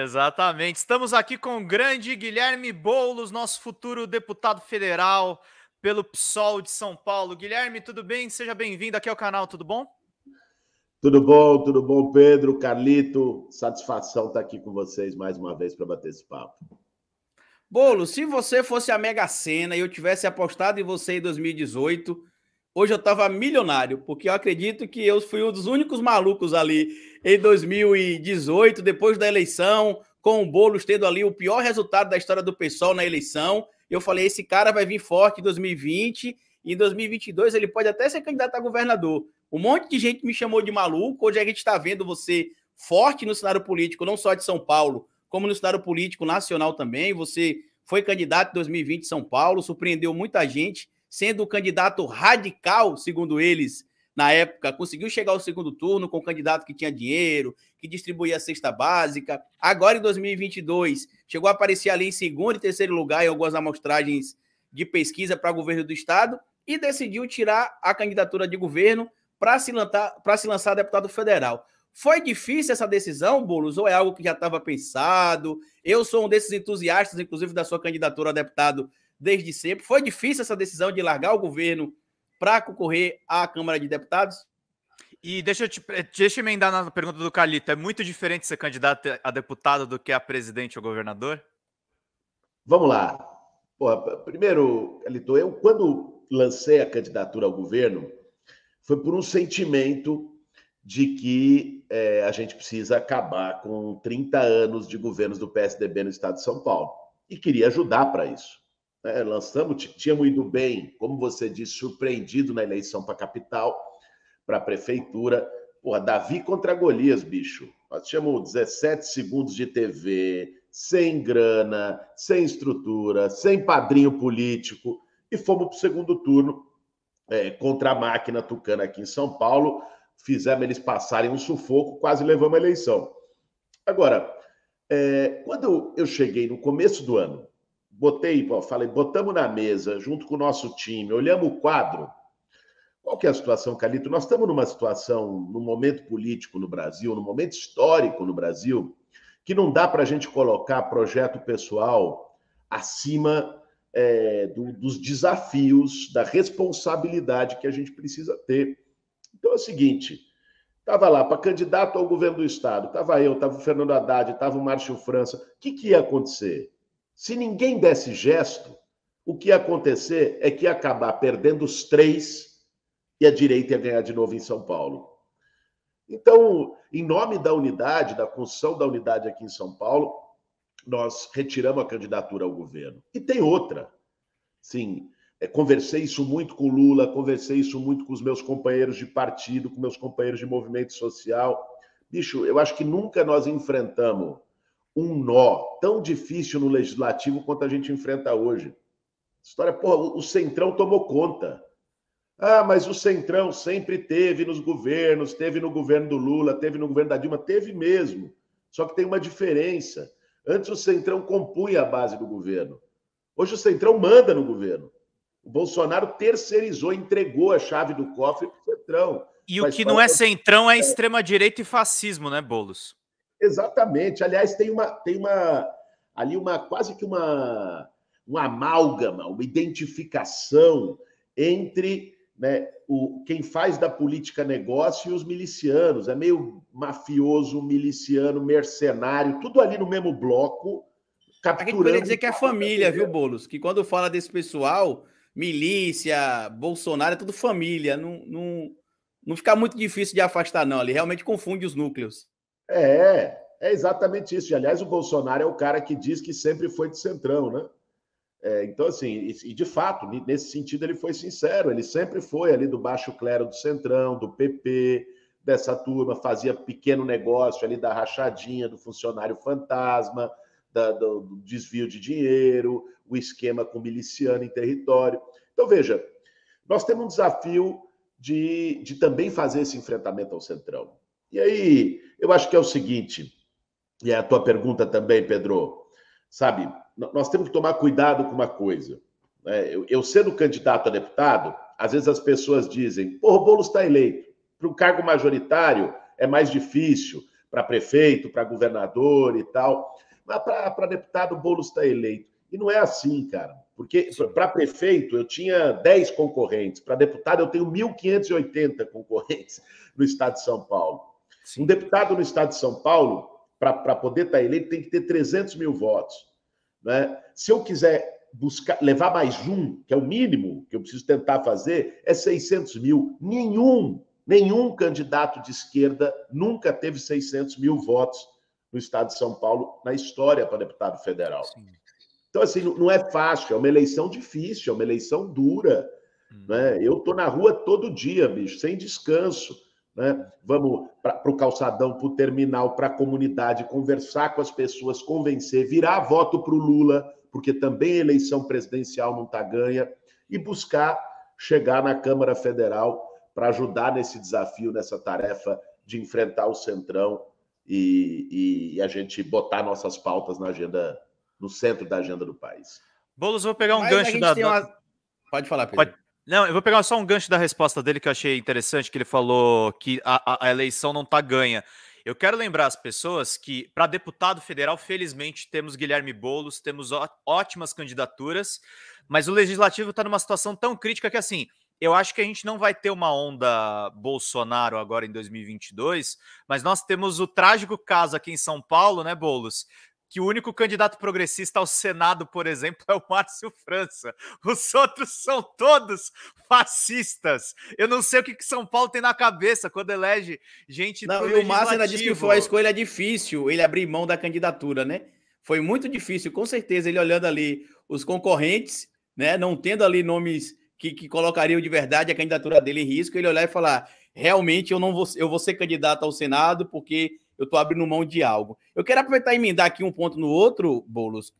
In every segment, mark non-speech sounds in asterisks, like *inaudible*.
Exatamente. Estamos aqui com o grande Guilherme Boulos, nosso futuro deputado federal pelo PSOL de São Paulo. Guilherme, tudo bem? Seja bem-vindo aqui ao canal, tudo bom? Tudo bom, tudo bom, Pedro, Carlito. Satisfação estar aqui com vocês mais uma vez para bater esse papo. Bolo, se você fosse a Mega Sena e eu tivesse apostado em você em 2018, Hoje eu estava milionário, porque eu acredito que eu fui um dos únicos malucos ali em 2018, depois da eleição, com o Boulos tendo ali o pior resultado da história do pessoal na eleição. Eu falei, esse cara vai vir forte em 2020 e em 2022 ele pode até ser candidato a governador. Um monte de gente me chamou de maluco. Hoje a gente está vendo você forte no cenário político, não só de São Paulo, como no cenário político nacional também. Você foi candidato em 2020 em São Paulo, surpreendeu muita gente sendo o candidato radical, segundo eles, na época, conseguiu chegar ao segundo turno com o um candidato que tinha dinheiro, que distribuía a cesta básica. Agora, em 2022, chegou a aparecer ali em segundo e terceiro lugar em algumas amostragens de pesquisa para governo do Estado e decidiu tirar a candidatura de governo para se, lançar, se lançar deputado federal. Foi difícil essa decisão, Boulos, ou é algo que já estava pensado? Eu sou um desses entusiastas, inclusive, da sua candidatura a deputado desde sempre. Foi difícil essa decisão de largar o governo para concorrer à Câmara de Deputados? E deixa eu te eh, deixa eu emendar na pergunta do Calito. É muito diferente ser candidato a deputado do que a presidente ou governador? Vamos lá. primeiro, Calito, eu quando lancei a candidatura ao governo foi por um sentimento de que é, a gente precisa acabar com 30 anos de governos do PSDB no estado de São Paulo. E queria ajudar para isso né? lançamos, tínhamos ido bem, como você disse, surpreendido na eleição para a capital, para a prefeitura. Porra, Davi contra Golias, bicho. Nós tínhamos 17 segundos de TV, sem grana, sem estrutura, sem padrinho político, e fomos para o segundo turno é, contra a máquina tucana aqui em São Paulo. Fizemos eles passarem um sufoco, quase levamos a eleição. Agora, é, quando eu cheguei no começo do ano, botei, falei, botamos na mesa, junto com o nosso time, olhamos o quadro. Qual que é a situação, Calito? Nós estamos numa situação, num momento político no Brasil, num momento histórico no Brasil, que não dá para a gente colocar projeto pessoal acima é, do, dos desafios, da responsabilidade que a gente precisa ter. Então é o seguinte: estava lá para candidato ao governo do Estado, estava eu, estava o Fernando Haddad, estava o Márcio França, o que, que ia acontecer? Se ninguém desse gesto, o que ia acontecer é que ia acabar perdendo os três e a direita ia ganhar de novo em São Paulo. Então, em nome da unidade, da construção da unidade aqui em São Paulo, nós retiramos a candidatura ao governo. E tem outra. Sim, é, conversei isso muito com o Lula, conversei isso muito com os meus companheiros de partido, com meus companheiros de movimento social. Bicho, eu acho que nunca nós enfrentamos um nó tão difícil no legislativo quanto a gente enfrenta hoje. História, porra, o Centrão tomou conta. Ah, mas o Centrão sempre teve nos governos, teve no governo do Lula, teve no governo da Dilma, teve mesmo. Só que tem uma diferença. Antes o Centrão compunha a base do governo. Hoje o Centrão manda no governo. O Bolsonaro terceirizou, entregou a chave do cofre para o Centrão. E o que não é Centrão é, é extrema-direita e fascismo, né, Bolos? Exatamente. Aliás, tem uma, tem uma ali uma quase que uma, uma amálgama, uma identificação entre né, o, quem faz da política negócio e os milicianos. É meio mafioso, miliciano, mercenário, tudo ali no mesmo bloco. Capturando... A gente dizer que é a família, viu, Bolos? Que quando fala desse pessoal, milícia, Bolsonaro, é tudo família. Não, não, não fica muito difícil de afastar, não. Ele realmente confunde os núcleos. É, é exatamente isso. E, aliás, o Bolsonaro é o cara que diz que sempre foi de centrão, né? É, então, assim, e, de fato, nesse sentido, ele foi sincero. Ele sempre foi ali do baixo clero do centrão, do PP, dessa turma, fazia pequeno negócio ali da rachadinha, do funcionário fantasma, da, do, do desvio de dinheiro, o esquema com miliciano em território. Então, veja, nós temos um desafio de, de também fazer esse enfrentamento ao centrão. E aí, eu acho que é o seguinte, e é a tua pergunta também, Pedro, sabe, nós temos que tomar cuidado com uma coisa. Né? Eu, eu, sendo candidato a deputado, às vezes as pessoas dizem, porra, o Boulos está eleito. Para um cargo majoritário é mais difícil, para prefeito, para governador e tal. Mas para deputado, o Boulos está eleito. E não é assim, cara. Porque para prefeito eu tinha 10 concorrentes, para deputado eu tenho 1.580 concorrentes *laughs* no estado de São Paulo. Sim. Um deputado no estado de São Paulo, para poder estar tá eleito, tem que ter 300 mil votos. Né? Se eu quiser buscar levar mais um, que é o mínimo que eu preciso tentar fazer, é 600 mil. Nenhum, nenhum candidato de esquerda nunca teve 600 mil votos no estado de São Paulo na história para deputado federal. Sim. Então, assim, não é fácil, é uma eleição difícil, é uma eleição dura. Hum. Né? Eu estou na rua todo dia, bicho, sem descanso né? vamos para o calçadão, para o terminal, para a comunidade, conversar com as pessoas, convencer, virar voto para o Lula, porque também a eleição presidencial não está ganha, e buscar chegar na Câmara Federal para ajudar nesse desafio, nessa tarefa de enfrentar o Centrão e, e, e a gente botar nossas pautas na agenda, no centro da agenda do país. Bolos, vou pegar um Mas gancho da. Uma... Pode falar, Pedro. Pode... Não, eu vou pegar só um gancho da resposta dele que eu achei interessante, que ele falou que a, a, a eleição não tá ganha. Eu quero lembrar as pessoas que, para deputado federal, felizmente temos Guilherme Boulos, temos ótimas candidaturas, mas o legislativo está numa situação tão crítica que, assim, eu acho que a gente não vai ter uma onda Bolsonaro agora em 2022, mas nós temos o trágico caso aqui em São Paulo, né, Boulos, que o único candidato progressista ao Senado, por exemplo, *laughs* é o Márcio França. Os outros são todos fascistas. Eu não sei o que, que São Paulo tem na cabeça quando elege gente. Não, e o Márcio ainda disse que foi a escolha difícil ele abrir mão da candidatura, né? Foi muito difícil, com certeza, ele olhando ali os concorrentes, né? Não tendo ali nomes que, que colocariam de verdade a candidatura dele em risco, ele olhar e falar: realmente eu não vou, eu vou ser candidato ao Senado, porque eu estou abrindo mão de algo. Eu quero aproveitar e emendar aqui um ponto no outro, Boulos,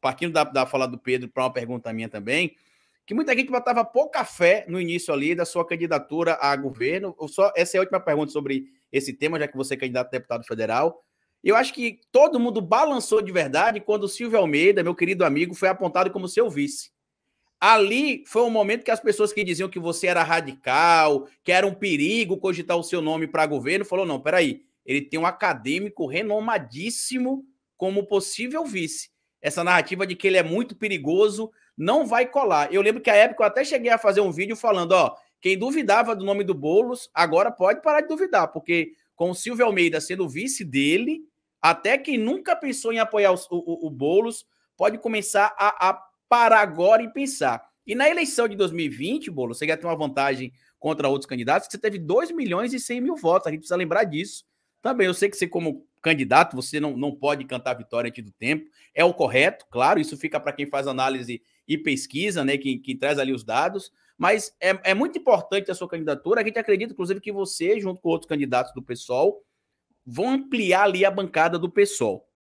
partindo da, da fala do Pedro para uma pergunta minha também, que muita gente botava pouca fé no início ali da sua candidatura a governo. Só, essa é a última pergunta sobre esse tema, já que você é candidato a deputado federal. Eu acho que todo mundo balançou de verdade quando o Silvio Almeida, meu querido amigo, foi apontado como seu vice. Ali foi um momento que as pessoas que diziam que você era radical, que era um perigo cogitar o seu nome para governo, falou: não, peraí, ele tem um acadêmico renomadíssimo como possível vice. Essa narrativa de que ele é muito perigoso não vai colar. Eu lembro que a época eu até cheguei a fazer um vídeo falando, ó, quem duvidava do nome do Bolos agora pode parar de duvidar, porque com o Silvio Almeida sendo vice dele, até quem nunca pensou em apoiar o, o, o Bolos pode começar a, a parar agora e pensar. E na eleição de 2020, Boulos, você ia ter uma vantagem contra outros candidatos, que você teve 2 milhões e 100 mil votos. A gente precisa lembrar disso. Também tá eu sei que você, como candidato, você não, não pode cantar vitória antes do tempo. É o correto, claro, isso fica para quem faz análise e pesquisa, né? Quem, quem traz ali os dados. Mas é, é muito importante a sua candidatura. A gente acredita, inclusive, que você, junto com outros candidatos do PSOL, vão ampliar ali a bancada do PSOL.